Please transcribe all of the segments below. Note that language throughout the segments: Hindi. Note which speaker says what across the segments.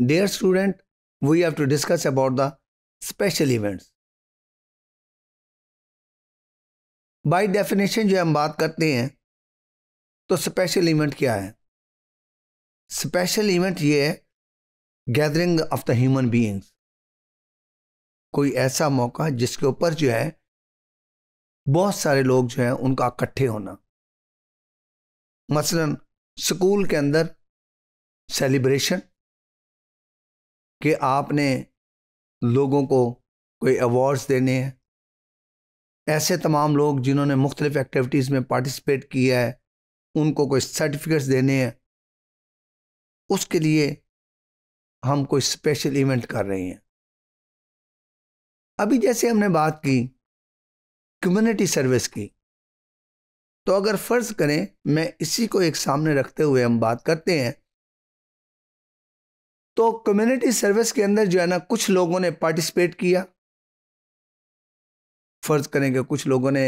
Speaker 1: dear student we have to discuss about the special events by definition जो हम बात करते हैं तो स्पेशल इवेंट क्या है स्पेशल इवेंट
Speaker 2: ये है gathering of the human beings कोई ऐसा मौका जिसके ऊपर जो है बहुत सारे लोग जो हैं उनका इकट्ठे होना मसलन स्कूल के अंदर सेलिब्रेशन कि आपने लोगों को कोई अवार्ड्स देने हैं ऐसे तमाम लोग जिन्होंने मुख्तलिफ़ एक्टिविटीज़ में पार्टिसिपेट किया है उनको कोई सर्टिफिकेट्स देने हैं उसके
Speaker 1: लिए हम कोई स्पेशल इवेंट कर रहे हैं
Speaker 2: अभी जैसे हमने बात की कम्युनिटी सर्विस की तो अगर फ़र्ज़ करें मैं इसी को एक सामने रखते हुए हम बात करते हैं तो कम्युनिटी सर्विस के अंदर जो है ना कुछ लोगों ने पार्टिसिपेट किया फ़र्ज़ करेंगे कुछ लोगों ने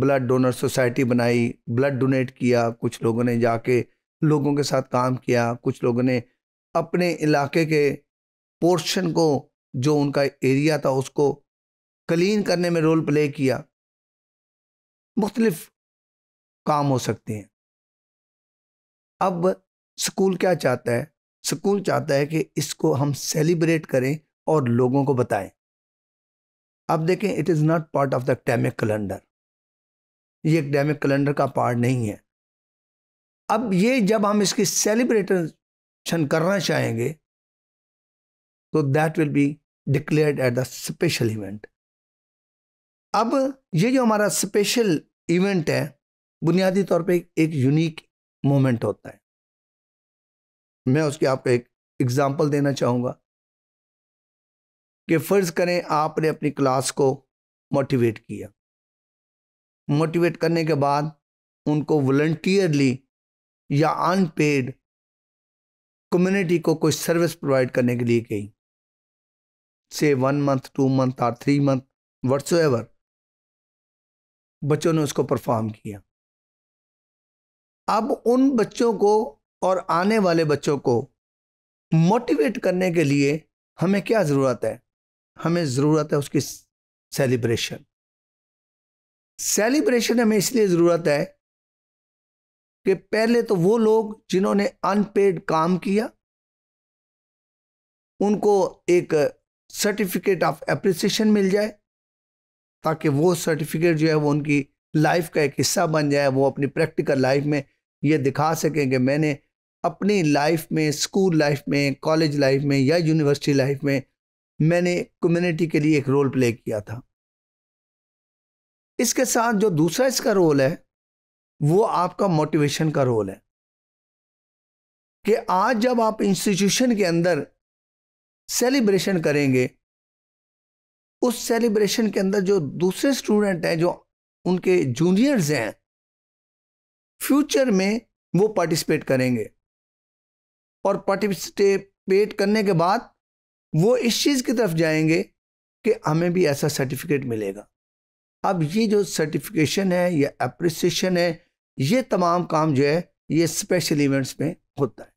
Speaker 2: ब्लड डोनर सोसाइटी बनाई ब्लड डोनेट किया कुछ लोगों ने जाके लोगों के साथ काम किया कुछ लोगों ने अपने इलाके के पोर्शन को जो उनका एरिया था उसको क्लीन करने में रोल प्ले किया मुख्तलिफ काम हो सकते हैं अब स्कूल क्या चाहता है स्कूल चाहता है कि इसको हम सेलिब्रेट करें और लोगों को बताएं अब देखें it is not part of the academic calendar ये एकेडमिक कैलेंडर का पार्ट नहीं है अब ये जब हम इसकी सेलिब्रेशन करना चाहेंगे तो that will be declared at the special event अब ये जो हमारा स्पेशल इवेंट है बुनियादी तौर पे एक यूनिक मोमेंट होता है मैं उसकी आपको एक एग्ज़ाम्पल देना चाहूँगा कि फ़र्ज़ करें आपने अपनी क्लास को मोटिवेट किया मोटिवेट करने के बाद उनको वॉल्टियरली या अनपेड कम्युनिटी को कोई सर्विस प्रोवाइड करने के लिए गई से वन मंथ टू मंथ और थ्री मंथ वट्स एवर बच्चों ने उसको परफॉर्म किया अब उन बच्चों को और आने वाले बच्चों को मोटिवेट करने के लिए हमें क्या ज़रूरत है हमें ज़रूरत है उसकी सेलिब्रेशन सेलिब्रेशन हमें इसलिए ज़रूरत है कि पहले तो वो लोग जिन्होंने अनपेड काम किया उनको एक सर्टिफिकेट ऑफ एप्रिसिएशन मिल जाए ताकि वो सर्टिफिकेट जो है वो उनकी लाइफ का एक हिस्सा बन जाए वो अपनी प्रैक्टिकल लाइफ में ये दिखा सकें कि मैंने अपनी लाइफ में स्कूल लाइफ में कॉलेज लाइफ में या यूनिवर्सिटी लाइफ में मैंने कम्युनिटी के लिए एक रोल प्ले किया था इसके साथ जो दूसरा इसका रोल है वो आपका मोटिवेशन का रोल है कि आज जब आप इंस्टीट्यूशन के अंदर सेलिब्रेशन करेंगे उस सेलिब्रेशन के अंदर जो दूसरे स्टूडेंट हैं जो उनके जूनियर्स हैं फ्यूचर में वो पार्टिसिपेट करेंगे और पार्टिसिपेट करने के बाद वो इस चीज़ की तरफ जाएंगे कि हमें भी ऐसा सर्टिफिकेट मिलेगा अब ये जो सर्टिफिकेशन है या अप्रिसिएशन है ये तमाम काम जो है ये स्पेशल इवेंट्स में होता है